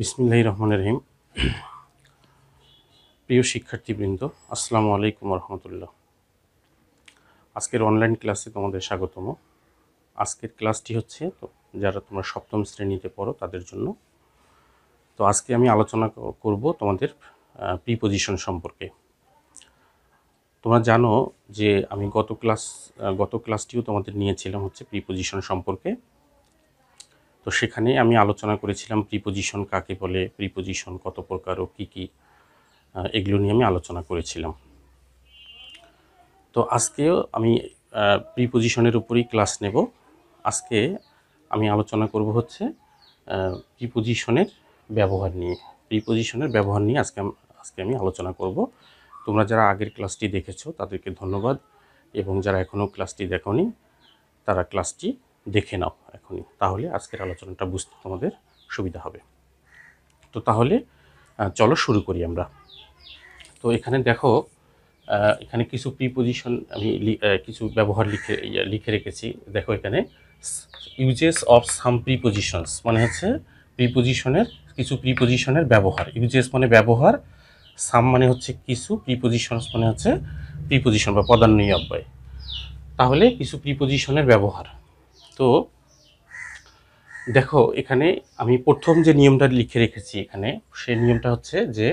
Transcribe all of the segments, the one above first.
বিসমিল্লাহ রহমান রহিম প্রিয় শিক্ষার্থীবৃন্দ আসসালামু আলাইকুম রহমতুল্লাহ আজকের অনলাইন ক্লাসে তোমাদের স্বাগতম আজকের ক্লাসটি হচ্ছে তো যারা তোমরা সপ্তম শ্রেণীতে পড়ো তাদের জন্য তো আজকে আমি আলোচনা করব তোমাদের প্রিপোজিশন সম্পর্কে তোমরা জানো যে আমি গত ক্লাস গত ক্লাসটিও তোমাদের নিয়েছিলাম হচ্ছে প্রিপোজিশন সম্পর্কে তো সেখানে আমি আলোচনা করেছিলাম প্রিপোজিশন কাকে বলে প্রিপোজিশন কত প্রকার ও কী কী এগুলো নিয়ে আমি আলোচনা করেছিলাম তো আজকেও আমি প্রিপোজিশনের উপরেই ক্লাস নেব আজকে আমি আলোচনা করব হচ্ছে প্রিপোজিশনের ব্যবহার নিয়ে প্রিপোজিশনের ব্যবহার নিয়ে আজকে আজকে আমি আলোচনা করব তোমরা যারা আগের ক্লাসটি দেখেছো তাদেরকে ধন্যবাদ এবং যারা এখনও ক্লাসটি দেখোনি তারা ক্লাসটি দেখে নাও এখনই তাহলে আজকের আলোচনাটা বুঝতে তোমাদের সুবিধা হবে তো তাহলে চলো শুরু করি আমরা তো এখানে দেখো এখানে কিছু প্রিপোজিশন আমি কিছু ব্যবহার লিখে লিখে রেখেছি দেখো এখানে ইউজেস অফ সাম প্রিপোজিশনস মানে হচ্ছে প্রিপোজিশনের কিছু প্রিপোজিশনের ব্যবহার ইউজেস মানে ব্যবহার সাম মানে হচ্ছে কিছু প্রিপোজিশনস মানে হচ্ছে প্রিপোজিশন বা পদান্বয় অব্যয় তাহলে কিছু প্রিপোজিশনের ব্যবহার তো দেখো এখানে আমি প্রথম যে নিয়মটা লিখে রেখেছি এখানে সেই নিয়মটা হচ্ছে যে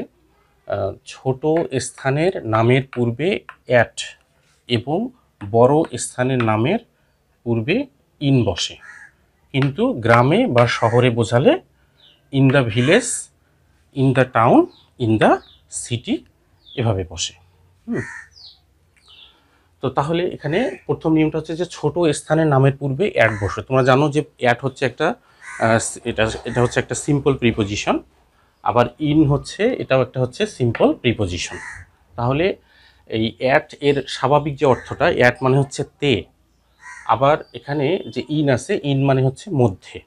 ছোট স্থানের নামের পূর্বে অ্যাট এবং বড় স্থানের নামের পূর্বে ইন বসে কিন্তু গ্রামে বা শহরে বোঝালে in the village in the town in the city এভাবে বসে হুম তো তাহলে এখানে প্রথম নিয়মটা হচ্ছে যে ছোট স্থানের নামের পূর্বে অ্যাড বসে তোমরা জানো যে অ্যাড হচ্ছে একটা এটা এটা হচ্ছে একটা সিম্পল প্রিপোজিশন আবার ইন হচ্ছে এটাও একটা হচ্ছে সিম্পল প্রিপোজিশন তাহলে এই অ্যাট এর স্বাভাবিক যে অর্থটা অ্যাট মানে হচ্ছে তে আবার এখানে যে ইন আছে ইন মানে হচ্ছে মধ্যে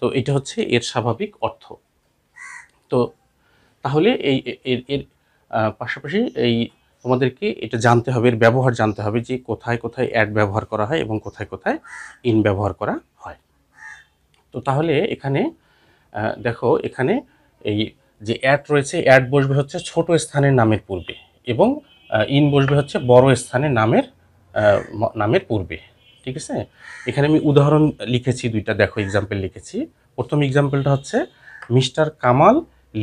তো এটা হচ্ছে এর স্বাভাবিক অর্থ তো তাহলে এই এর পাশাপাশি এই তোমাদেরকে এটা জানতে হবে এর ব্যবহার জানতে হবে যে কোথায় কোথায় অ্যাড ব্যবহার করা হয় এবং কোথায় কোথায় ইন ব্যবহার করা হয় তো তাহলে এখানে দেখো এখানে এই যে অ্যাড রয়েছে অ্যাড বসবে হচ্ছে ছোট স্থানের নামের পূর্বে এবং ইন বসবে হচ্ছে বড় স্থানের নামের নামের পূর্বে ঠিক আছে এখানে আমি উদাহরণ লিখেছি দুইটা দেখো এক্সাম্পল লিখেছি প্রথম এক্সাম্পলটা হচ্ছে mister Kamal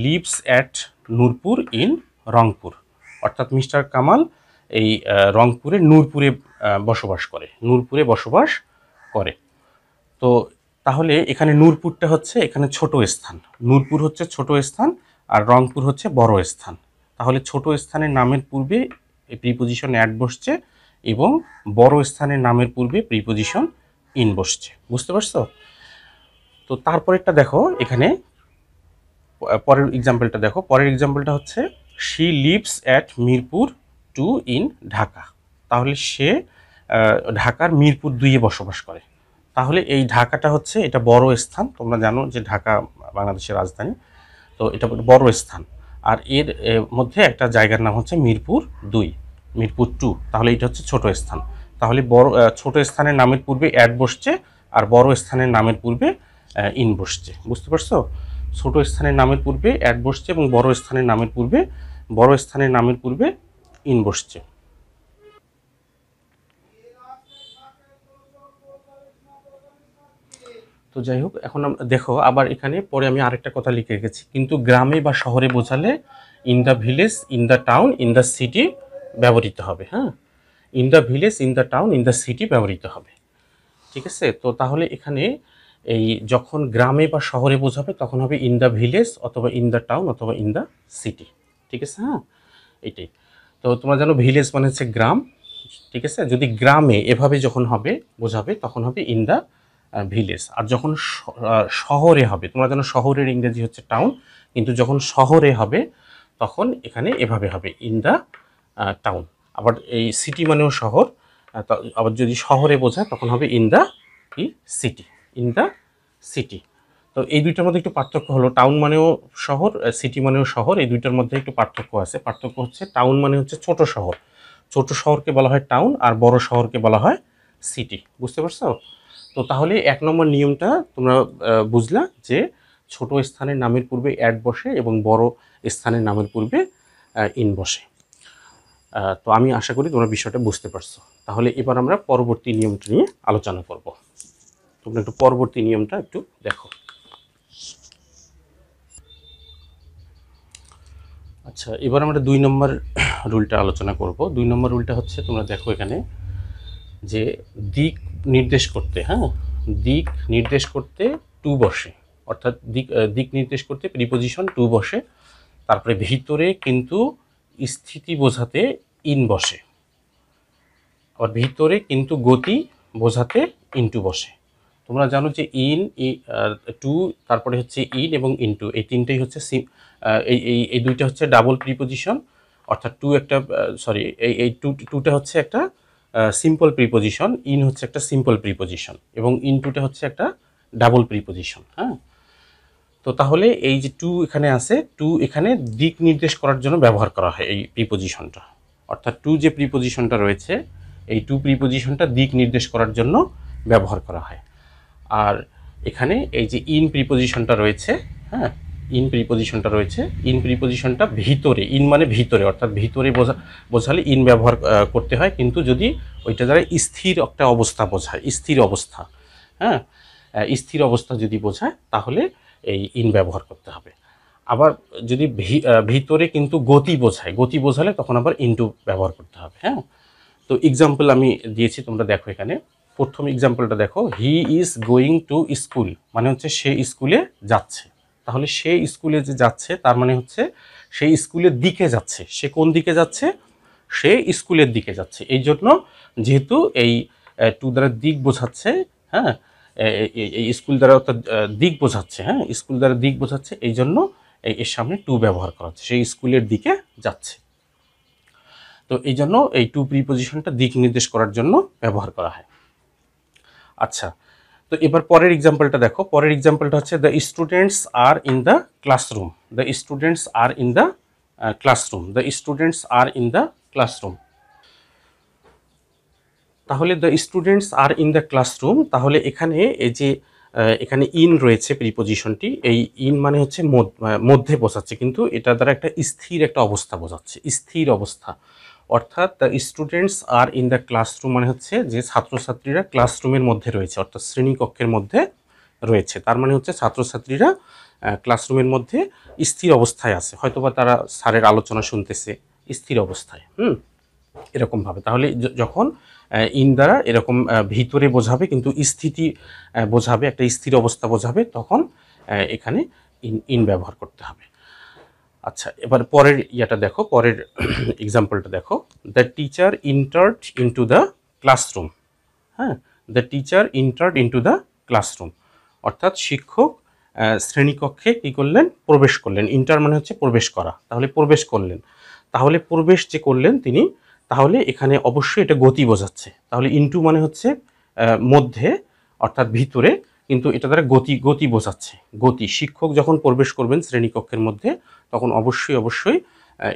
lives at Nurpur in Rangpur অর্থাৎ মিস্টার কামাল এই রংপুরে নূরপুরে বসবাস করে নূরপুরে বসবাস করে তো তাহলে এখানে নূরপুরটা হচ্ছে এখানে ছোট স্থান নূরপুর হচ্ছে ছোট স্থান আর রংপুর হচ্ছে বড় স্থান তাহলে ছোট স্থানের নামের পূর্বে প্রিপোজিশন অ্যাড বসছে এবং বড় স্থানের নামের পূর্বে প্রিপোজিশন ইন বসছে বুঝতে পারছো তো তারপরেরটা দেখো এখানে পরের এক্সাম্পলটা দেখো পরের এক্সাম্পলটা হচ্ছে she lives at Mirpur two in Dhaka তাহলে সে ঢাকার মিরপুর দুইয়ে বসবাস করে তাহলে এই ঢাকাটা হচ্ছে এটা বড় স্থান তোমরা জানো যে ঢাকা বাংলাদেশের রাজধানী তো এটা বড় স্থান আর এর মধ্যে একটা জায়গার নাম হচ্ছে মিরপুর দুই মিরপুর টু তাহলে এটা হচ্ছে ছোট স্থান তাহলে বড় ছোট স্থানের নামের পূর্বে অ্যাড বসছে আর বড় স্থানের নামের পূর্বে ইন বসছে বুঝতে পারছো ছোট স্থানের নামের পূর্বে অ্যাড বসছে এবং বড় স্থানের নামের পূর্বে বড় স্থানের নামের পূর্বে ইন বসছে তো যাই হোক এখন দেখো আবার এখানে পরে আমি আরেকটা কথা লিখে রেখেছি কিন্তু গ্রামে বা শহরে বোঝালে in the village in the town in the city ব্যবহৃত হবে হ্যাঁ in the village in the town in the city ব্যবহৃত হবে ঠিক আছে তো তাহলে এখানে এই যখন গ্রামে বা শহরে বোঝাবে তখন হবে ইন দ্য ভিলেজ অথবা ইন দ্য টাউন অথবা ইন দ্য সিটি ঠিক আছে হ্যাঁ এটাই তো তোমরা জানো ভিলেজ মানে হচ্ছে গ্রাম ঠিক আছে যদি গ্রামে এভাবে যখন হবে বোঝাবে তখন হবে ইন দ্য ভিলেজ আর যখন শহরে হবে তোমরা জানো শহরের ইংরেজি হচ্ছে টাউন কিন্তু যখন শহরে হবে তখন এখানে এভাবে হবে ইন দ্য টাউন আবার এই সিটি মানেও শহর আবার যদি শহরে বোঝায় তখন হবে in the city in the city তো এই দুইটার মধ্যে একটু পার্থক্য হলো টাউন মানেও শহর সিটি মানেও শহর এই দুইটার মধ্যে একটু পার্থক্য আছে পার্থক্য হচ্ছে টাউন মানে হচ্ছে ছোট শহর ছোট শহরকে বলা হয় টাউন আর বড় শহরকে বলা হয় সিটি বুঝতে পারছো তো তাহলে এক নম্বর নিয়মটা তোমরা বুঝলা যে ছোট স্থানের নামের পূর্বে অ্যাড বসে এবং বড় স্থানের নামের পূর্বে ইন বসে তো আমি আশা করি তোমরা বিষয়টা বুঝতে পারছো তাহলে এবার আমরা পরবর্তী নিয়মটা নিয়ে আলোচনা করব তোমরা একটু পরবর্তী নিয়মটা একটু দেখো আচ্ছা এবার আমরা দুই নম্বর রুলটা আলোচনা করব দুই নম্বর রুলটা হচ্ছে তোমরা দেখো এখানে যে দিক নির্দেশ করতে হ্যাঁ দিক নির্দেশ করতে টু বসে অর্থাৎ দিক দিক নির্দেশ করতে প্রিপোজিশন টু বসে তারপরে ভিতরে কিন্তু স্থিতি বোঝাতে ইন বসে আর ভিতরে কিন্তু গতি বোঝাতে ইন্টু বসে তোমরা জানো যে ইন ই টু তারপরে হচ্ছে ইন এবং ইনটু এই তিনটেই হচ্ছে সিম এই এই দুইটা হচ্ছে ডাবল প্রিপোজিশন অর্থাৎ টু একটা সরি এই এই টু টুটা হচ্ছে একটা সিম্পল প্রিপোজিশন ইন হচ্ছে একটা সিম্পল প্রিপোজিশন এবং ইন টুটা হচ্ছে একটা ডাবল প্রিপোজিশন হ্যাঁ তো তাহলে এই যে টু এখানে আছে টু এখানে দিক নির্দেশ করার জন্য ব্যবহার করা হয় এই প্রিপোজিশনটা অর্থাৎ টু যে প্রিপোজিশনটা রয়েছে এই টু প্রিপোজিশনটা দিক নির্দেশ করার জন্য ব্যবহার করা হয় আর এখানে এই যে ইন প্রিপোজিশনটা রয়েছে হ্যাঁ ইন প্রিপোজিশনটা রয়েছে ইন প্রিপোজিশনটা ভিতরে ইন মানে ভিতরে অর্থাৎ ভিতরে বোঝা বোঝালে ইন ব্যবহার করতে হয় কিন্তু যদি ওইটা দ্বারা স্থির একটা অবস্থা বোঝায় স্থির অবস্থা হ্যাঁ স্থির অবস্থা যদি বোঝায় তাহলে এই ইন ব্যবহার করতে হবে আবার যদি ভিতরে কিন্তু গতি বোঝায় গতি বোঝালে তখন আবার ইনটু ব্যবহার করতে হবে হ্যাঁ তো এক্সাম্পল আমি দিয়েছি তোমরা দেখো এখানে প্রথম এক্সাম্পলটা দেখো he is going to school মানে হচ্ছে সে স্কুলে যাচ্ছে তাহলে সে স্কুলে যে যাচ্ছে তার মানে হচ্ছে সে স্কুলের দিকে যাচ্ছে সে কোন দিকে যাচ্ছে সে স্কুলের দিকে যাচ্ছে এই জন্য যেহেতু এই টু দ্বারা দিক বোঝাচ্ছে হ্যাঁ এই স্কুল দ্বারা অর্থাৎ দিক বোঝাচ্ছে হ্যাঁ স্কুল দ্বারা দিক বোঝাচ্ছে এই জন্য এই এর সামনে টু ব্যবহার করা হচ্ছে সেই স্কুলের দিকে যাচ্ছে তো এই জন্য এই টু প্রিপোজিশনটা দিক নির্দেশ করার জন্য ব্যবহার করা হয় আচ্ছা তো এবার পরের এক্সাম্পলটা দেখো পরের এক্সাম্পলটা হচ্ছে the students are in the classroom the students are in the classroom the students are in the classroom তাহলে the students are in the classroom তাহলে এখানে এই যে এখানে ইন রয়েছে প্রিপোজিশনটি এই ইন মানে হচ্ছে মধ্যে বোঝাচ্ছে কিন্তু এটা দ্বারা একটা স্থির একটা অবস্থা বোঝাচ্ছে স্থির অবস্থা অর্থাৎ students are in the classroom মানে হচ্ছে যে ছাত্রছাত্রীরা ক্লাসরুমের মধ্যে রয়েছে অর্থাৎ শ্রেণীকক্ষের মধ্যে রয়েছে তার মানে হচ্ছে ছাত্রছাত্রীরা ক্লাসরুমের মধ্যে স্থির অবস্থায় আছে বা তারা স্যারের আলোচনা শুনতেছে স্থির অবস্থায় হুম এরকমভাবে তাহলে যখন ইন দ্বারা এরকম ভিতরে বোঝাবে কিন্তু স্থিতি বোঝাবে একটা স্থির অবস্থা বোঝাবে তখন এখানে ইন ইন ব্যবহার করতে হবে আচ্ছা এবার পরের ইয়াটা দেখো পরের এক্সাম্পলটা দেখো the teacher entered into the classroom হ্যাঁ the teacher entered into the classroom অর্থাৎ শিক্ষক শ্রেণীকক্ষে কী করলেন প্রবেশ করলেন ইন্টার মানে হচ্ছে প্রবেশ করা তাহলে প্রবেশ করলেন তাহলে প্রবেশ যে করলেন তিনি তাহলে এখানে অবশ্যই এটা গতি বোঝাচ্ছে তাহলে ইন্টু মানে হচ্ছে মধ্যে অর্থাৎ ভিতরে কিন্তু এটা তারা গতি গতি বোঝাচ্ছে গতি শিক্ষক যখন প্রবেশ করবেন শ্রেণীকক্ষের মধ্যে তখন অবশ্যই অবশ্যই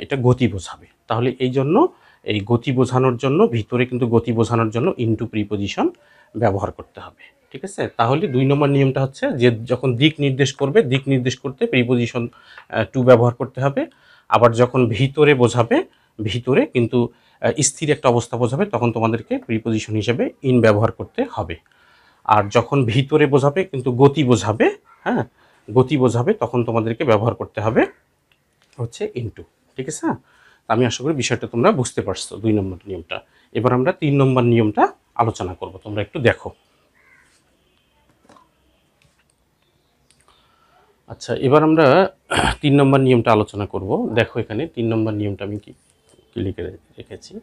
এটা গতি বোঝাবে তাহলে এই জন্য এই গতি বোঝানোর জন্য ভিতরে কিন্তু গতি বোঝানোর জন্য ইনটু প্রিপোজিশন ব্যবহার করতে হবে ঠিক আছে তাহলে দুই নম্বর নিয়মটা হচ্ছে যে যখন দিক নির্দেশ করবে দিক নির্দেশ করতে প্রিপোজিশন টু ব্যবহার করতে হবে আবার যখন ভিতরে বোঝাবে ভিতরে কিন্তু স্থির একটা অবস্থা বোঝাবে তখন তোমাদেরকে প্রিপোজিশন হিসেবে ইন ব্যবহার করতে হবে আর যখন ভিতরে বোঝাবে কিন্তু গতি বোঝাবে হ্যাঁ গতি বোঝাবে তখন তোমাদেরকে ব্যবহার করতে হবে হচ্ছে ইনটু ঠিক আছে আমি আশা করি বিষয়টা তোমরা বুঝতে পারছো দুই নম্বর নিয়মটা এবার আমরা তিন নম্বর নিয়মটা আলোচনা করব তোমরা একটু দেখো আচ্ছা এবার আমরা তিন নম্বর নিয়মটা আলোচনা করব দেখো এখানে তিন নম্বর নিয়মটা আমি কি লিখে রেখেছি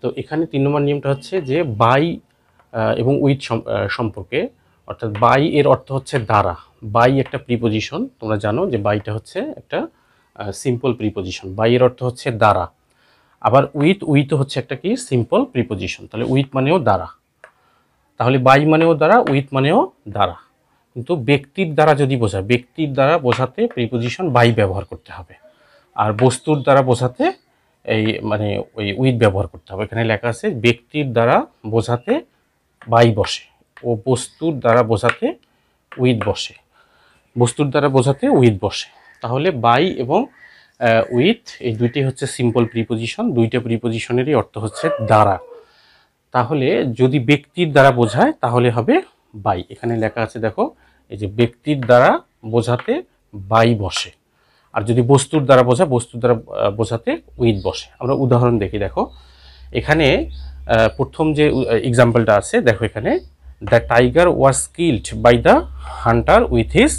তো এখানে তিন নম্বর নিয়মটা হচ্ছে যে বাই এবং উইথ সম্পর্কে অর্থাৎ বাই এর অর্থ হচ্ছে দ্বারা বাই একটা প্রিপোজিশন তোমরা জানো যে বাইটা হচ্ছে একটা সিম্পল প্রিপোজিশন বাই এর অর্থ হচ্ছে দ্বারা আবার উইথ উইথ হচ্ছে একটা কি সিম্পল প্রিপোজিশন তাহলে উইথ মানেও দ্বারা তাহলে বাই মানেও দ্বারা উইথ মানেও দ্বারা কিন্তু ব্যক্তির দ্বারা যদি বোঝায় ব্যক্তির দ্বারা বোঝাতে প্রিপোজিশন বাই ব্যবহার করতে হবে আর বস্তুর দ্বারা বোঝাতে এই মানে ওই উইথ ব্যবহার করতে হবে এখানে লেখা আছে ব্যক্তির দ্বারা বোঝাতে বাই বসে ও বস্তুর দ্বারা বোঝাতে উইথ বসে বস্তুর দ্বারা বোঝাতে উইথ বসে তাহলে বাই এবং উইথ এই দুইটি হচ্ছে সিম্পল প্রিপোজিশন দুইটা প্রিপোজিশনেরই অর্থ হচ্ছে দ্বারা তাহলে যদি ব্যক্তির দ্বারা বোঝায় তাহলে হবে বাই এখানে লেখা আছে দেখো এই যে ব্যক্তির দ্বারা বোঝাতে বাই বসে আর যদি বস্তুর দ্বারা বোঝা বস্তুর দ্বারা বোঝাতে উইথ বসে আমরা উদাহরণ দেখি দেখো এখানে প্রথম যে এক্সাম্পলটা আছে দেখো এখানে the tiger was killed by the hunter with his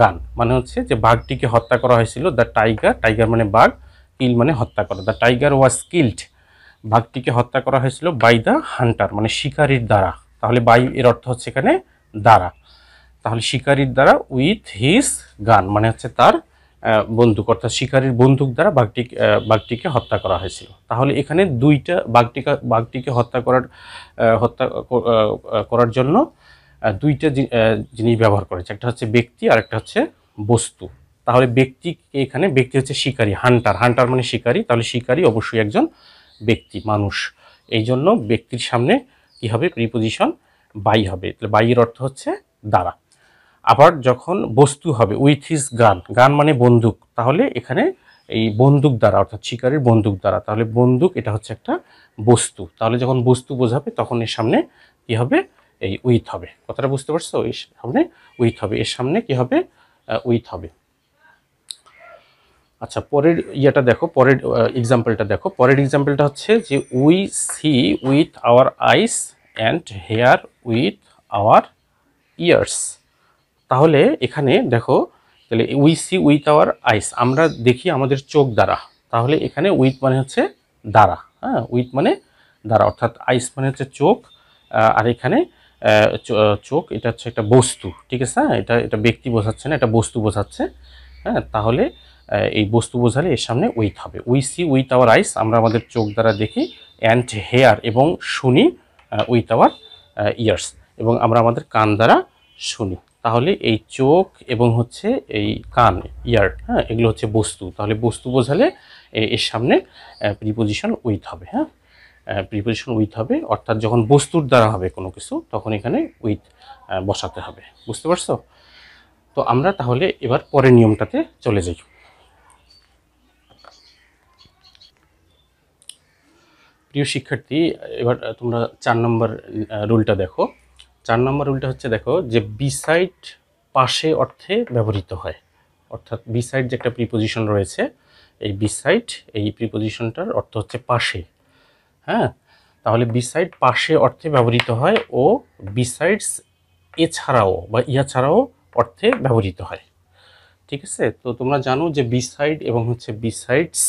gun মানে হচ্ছে যে বাঘটিকে হত্যা করা হয়েছিল দ্য টাইগার টাইগার মানে বাঘ কিল মানে হত্যা করা দ্য টাইগার ওয়াজ কিল্ড বাঘটিকে হত্যা করা হয়েছিল বাই দ্য হান্টার মানে শিকারির দ্বারা তাহলে বাই এর অর্থ হচ্ছে এখানে দ্বারা তাহলে শিকারির দ্বারা উইথ হিস গান মানে হচ্ছে তার বন্দুক অর্থাৎ শিকারীর বন্দুক দ্বারা বাঘটি বাঘটিকে হত্যা করা হয়েছিল তাহলে এখানে দুইটা বাঘটিকা বাঘটিকে হত্যা করার হত্যা করার জন্য দুইটা জিনিস ব্যবহার করেছে একটা হচ্ছে ব্যক্তি আর একটা হচ্ছে বস্তু তাহলে ব্যক্তিকে এখানে ব্যক্তি হচ্ছে শিকারী হান্টার হান্টার মানে শিকারী তাহলে শিকারী অবশ্যই একজন ব্যক্তি মানুষ এই জন্য ব্যক্তির সামনে কী হবে প্রিপোজিশন বাই হবে তাহলে বাইয়ের অর্থ হচ্ছে দ্বারা আবার যখন বস্তু হবে উইথ ইজ গান গান মানে বন্দুক তাহলে এখানে এই বন্দুক দ্বারা অর্থাৎ শিকারের বন্দুক দ্বারা তাহলে বন্দুক এটা হচ্ছে একটা বস্তু তাহলে যখন বস্তু বোঝাবে তখন এর সামনে কি হবে এই উইথ হবে কথাটা বুঝতে পারছো এই সামনে উইথ হবে এর সামনে কি হবে উইথ হবে আচ্ছা পরের ইয়েটা দেখো পরের এক্সাম্পলটা দেখো পরের এক্সাম্পলটা হচ্ছে যে we see with our eyes and hear with our ears তাহলে এখানে দেখো তাহলে we see with our eyes আমরা দেখি আমাদের চোখ দ্বারা তাহলে এখানে উইথ মানে হচ্ছে দ্বারা হ্যাঁ উইথ মানে দ্বারা অর্থাৎ আইস মানে হচ্ছে চোখ আর এখানে চোখ এটা হচ্ছে একটা বস্তু ঠিক আছে হ্যাঁ এটা এটা ব্যক্তি বোঝাচ্ছে না এটা বস্তু বোঝাচ্ছে হ্যাঁ তাহলে এই বস্তু বোঝালে এর সামনে উইথ হবে we see with our eyes আমরা আমাদের চোখ দ্বারা দেখি অ্যান্ড হেয়ার এবং শুনি উইথ আওয়ার ইয়ার্স এবং আমরা আমাদের কান দ্বারা শুনি তাহলে এই চোখ এবং হচ্ছে এই কান ইয়ার হ্যাঁ এগুলো হচ্ছে বস্তু তাহলে বস্তু বোঝালে এর সামনে প্রিপোজিশন উইথ হবে হ্যাঁ প্রিপোজিশন উইথ হবে অর্থাৎ যখন বস্তুর দ্বারা হবে কোনো কিছু তখন এখানে উইথ বসাতে হবে বুঝতে পারছো তো আমরা তাহলে এবার পরের নিয়মটাতে চলে যাই প্রিয় শিক্ষার্থী এবার তোমরা চার নম্বর রুলটা দেখো চার নম্বর রুলটা হচ্ছে দেখো যে বিসাইড পাশে অর্থে ব্যবহৃত হয় অর্থাৎ বিসাইড যে একটা প্রিপোজিশন রয়েছে এই বিসাইড এই প্রিপোজিশনটার অর্থ হচ্ছে পাশে হ্যাঁ তাহলে বিসাইড পাশে অর্থে ব্যবহৃত হয় ও বিসাইডস এছাড়াও বা ইয়া ছাড়াও অর্থে ব্যবহৃত হয় ঠিক আছে তো তোমরা জানো যে বিসাইড এবং হচ্ছে বিসাইডস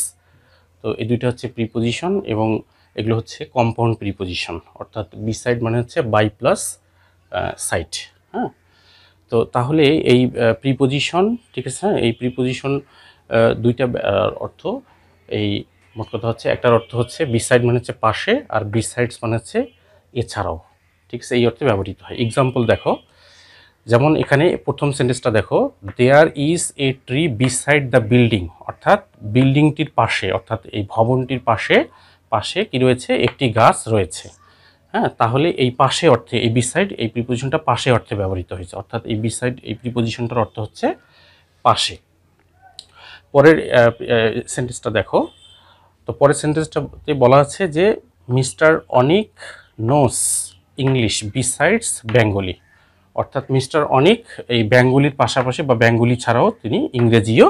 তো এই দুইটা হচ্ছে প্রিপোজিশন এবং এগুলো হচ্ছে কম্পাউন্ড প্রিপোজিশন অর্থাৎ বিসাইড মানে হচ্ছে বাই প্লাস সাইট হ্যাঁ তো তাহলে এই প্রিপোজিশন ঠিক আছে হ্যাঁ এই প্রিপোজিশন দুইটা অর্থ এই মোট কথা হচ্ছে একটার অর্থ হচ্ছে বিসাইড মানে হচ্ছে পাশে আর বিসাইডস মানে হচ্ছে এছাড়াও ঠিক আছে এই অর্থে ব্যবহৃত হয় এক্সাম্পল দেখো যেমন এখানে প্রথম সেন্টেন্সটা দেখো there is a tree beside the building অর্থাৎ বিল্ডিংটির পাশে অর্থাৎ এই ভবনটির পাশে পাশে কি রয়েছে একটি গাছ রয়েছে হ্যাঁ তাহলে এই পাশে অর্থে এই বি সাইড এই প্রিপোজিশনটা পাশে অর্থে ব্যবহৃত হয়েছে অর্থাৎ এই বি সাইড এই প্রিপোজিশনটার অর্থ হচ্ছে পাশে পরের সেন্টেন্সটা দেখো তো পরের সেন্টেন্সটাতে বলা আছে যে mister Anik knows English besides Bengali অর্থাৎ মিস্টার অনিক এই বেঙ্গলির পাশাপাশি বা বেঙ্গলি ছাড়াও তিনি ইংরেজিও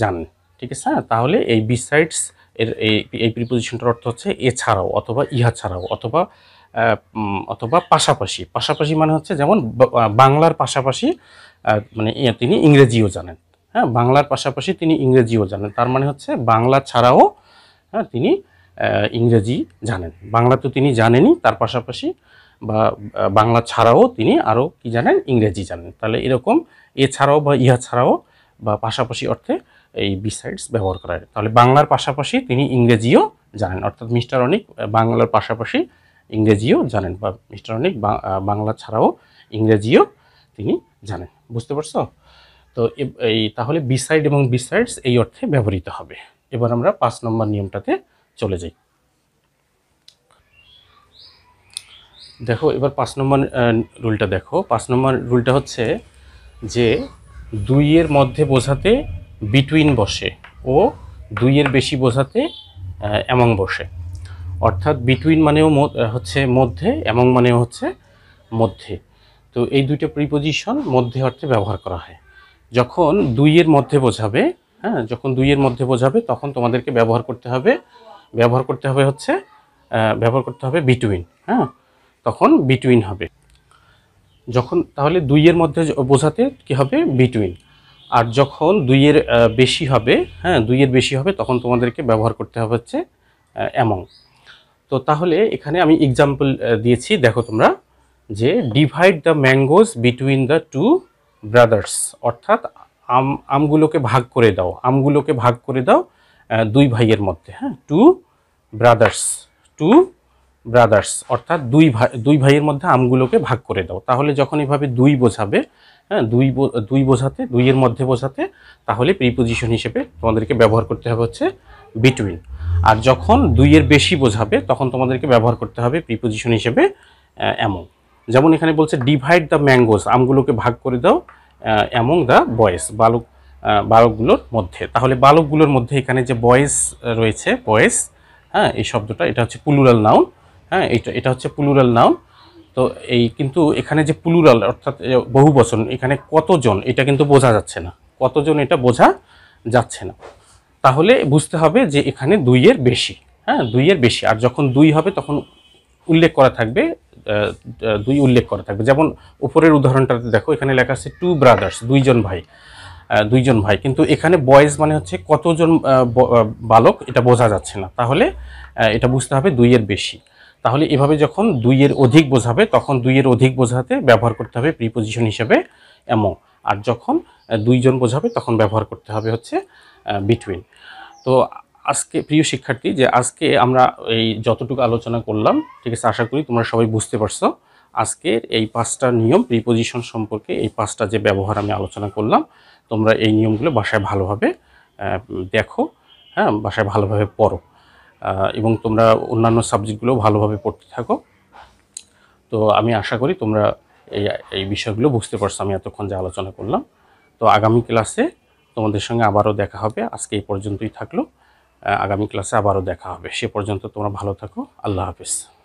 জানেন ঠিক আছে হ্যাঁ তাহলে এই বিসাইডস এর এই এই প্রিপোজিশনটার অর্থ হচ্ছে এছাড়াও অথবা ইহা ছাড়াও অথবা অথবা পাশাপাশি পাশাপাশি মানে হচ্ছে যেমন বাংলার পাশাপাশি মানে ইয়ে, তিনি ইংরেজিও জানেন হ্যাঁ বাংলার পাশাপাশি তিনি ইংরেজিও জানেন তার মানে হচ্ছে বাংলা ছাড়াও হ্যাঁ তিনি ইংরেজি জানেন বাংলা তো তিনি জানেনই তার পাশাপাশি বা বাংলা ছাড়াও তিনি আরও কি জানেন ইংরেজি জানেন তাহলে এরকম এছাড়াও বা ইহা ছাড়াও বা পাশাপাশি অর্থে এই বিসাইডস ব্যবহার করা হয় তাহলে বাংলার পাশাপাশি তিনি ইংরেজিও জানেন অর্থাৎ মিস্টার অনিক বাংলার পাশাপাশি ইংরেজিও জানেন বা মিস্টার অনেক বাংলা ছাড়াও ইংরেজিও তিনি জানেন বুঝতে পারছো তো এই তাহলে বিসাইড এবং বিসাইডস এই অর্থে ব্যবহৃত হবে এবার আমরা পাঁচ নম্বর নিয়মটাতে চলে যাই দেখো এবার পাঁচ নম্বর রুলটা দেখো পাঁচ নম্বর রুলটা হচ্ছে যে দুইয়ের মধ্যে বোঝাতে বিটুইন বসে ও দুইয়ের বেশি বোঝাতে অ্যামং বসে অর্থাৎ বিটুইন মানেও হচ্ছে মধ্যে এবং মানেও হচ্ছে মধ্যে তো এই দুইটা প্রিপোজিশন মধ্যে অর্থে ব্যবহার করা হয় যখন দুইয়ের মধ্যে বোঝাবে হ্যাঁ যখন দুইয়ের মধ্যে বোঝাবে তখন তোমাদেরকে ব্যবহার করতে হবে ব্যবহার করতে হবে হচ্ছে ব্যবহার করতে হবে বিটুইন হ্যাঁ তখন বিটুইন হবে যখন তাহলে দুইয়ের মধ্যে বোঝাতে কি হবে বিটুইন আর যখন দুইয়ের বেশি হবে হ্যাঁ দুইয়ের বেশি হবে তখন তোমাদেরকে ব্যবহার করতে হবে হচ্ছে অ্যামাউন্ট তো তাহলে এখানে আমি এক্সাম্পল দিয়েছি দেখো তোমরা যে divide the mangoes between the two brothers অর্থাৎ আম আমগুলোকে ভাগ করে দাও আমগুলোকে ভাগ করে দাও দুই ভাইয়ের মধ্যে হ্যাঁ টু ব্রাদার্স টু ব্রাদার্স অর্থাৎ দুই ভাই দুই ভাইয়ের মধ্যে আমগুলোকে ভাগ করে দাও তাহলে যখন এভাবে দুই বোঝাবে হ্যাঁ দুই দুই বোঝাতে দুইয়ের মধ্যে বোঝাতে তাহলে প্রিপোজিশন হিসেবে তোমাদেরকে ব্যবহার করতে হবে হচ্ছে বিটুইন আর যখন দুইয়ের বেশি বোঝাবে তখন তোমাদেরকে ব্যবহার করতে হবে প্রিপোজিশন হিসেবে অ্যামং যেমন এখানে বলছে ডিভাইড দ্য ম্যাঙ্গোস আমগুলোকে ভাগ করে দাও অ্যামং দ্য বয়েস বালক বালকগুলোর মধ্যে তাহলে বালকগুলোর মধ্যে এখানে যে বয়েস রয়েছে বয়েস হ্যাঁ এই শব্দটা এটা হচ্ছে পুলুরাল নাউন হ্যাঁ এটা এটা হচ্ছে পুলুরাল নাউন তো এই কিন্তু এখানে যে পুলুরাল অর্থাৎ বহু বচন এখানে কতজন এটা কিন্তু বোঝা যাচ্ছে না কতজন এটা বোঝা যাচ্ছে না তাহলে বুঝতে হবে যে এখানে দুইয়ের বেশি হ্যাঁ দুইয়ের বেশি আর যখন দুই হবে তখন উল্লেখ করা থাকবে দুই উল্লেখ করা থাকবে যেমন উপরের উদাহরণটাতে দেখো এখানে লেখা আছে টু ব্রাদার্স দুইজন ভাই দুইজন ভাই কিন্তু এখানে বয়েজ মানে হচ্ছে কতজন বালক এটা বোঝা যাচ্ছে না তাহলে এটা বুঝতে হবে দুইয়ের বেশি তাহলে এভাবে যখন দুইয়ের অধিক বোঝাবে তখন দুইয়ের অধিক বোঝাতে ব্যবহার করতে হবে প্রিপোজিশন হিসেবে এমন আর যখন দুইজন বোঝাবে তখন ব্যবহার করতে হবে হচ্ছে বিটুইন তো আজকে প্রিয় শিক্ষার্থী যে আজকে আমরা এই যতটুকু আলোচনা করলাম ঠিক আছে আশা করি তোমরা সবাই বুঝতে পারছো আজকের এই পাঁচটা নিয়ম প্রিপোজিশন সম্পর্কে এই পাঁচটা যে ব্যবহার আমি আলোচনা করলাম তোমরা এই নিয়মগুলো বাসায় ভালোভাবে দেখো হ্যাঁ বাসায় ভালোভাবে পড়ো এবং তোমরা অন্যান্য সাবজেক্টগুলো ভালোভাবে পড়তে থাকো তো আমি আশা করি তোমরা এই এই বিষয়গুলো বুঝতে পারছো আমি এতক্ষণ যে আলোচনা করলাম তো আগামী ক্লাসে তোমাদের সঙ্গে আবারও দেখা হবে আজকে এই পর্যন্তই থাকলো আগামী ক্লাসে আবারও দেখা হবে সে পর্যন্ত তোমরা ভালো থাকো আল্লাহ হাফিজ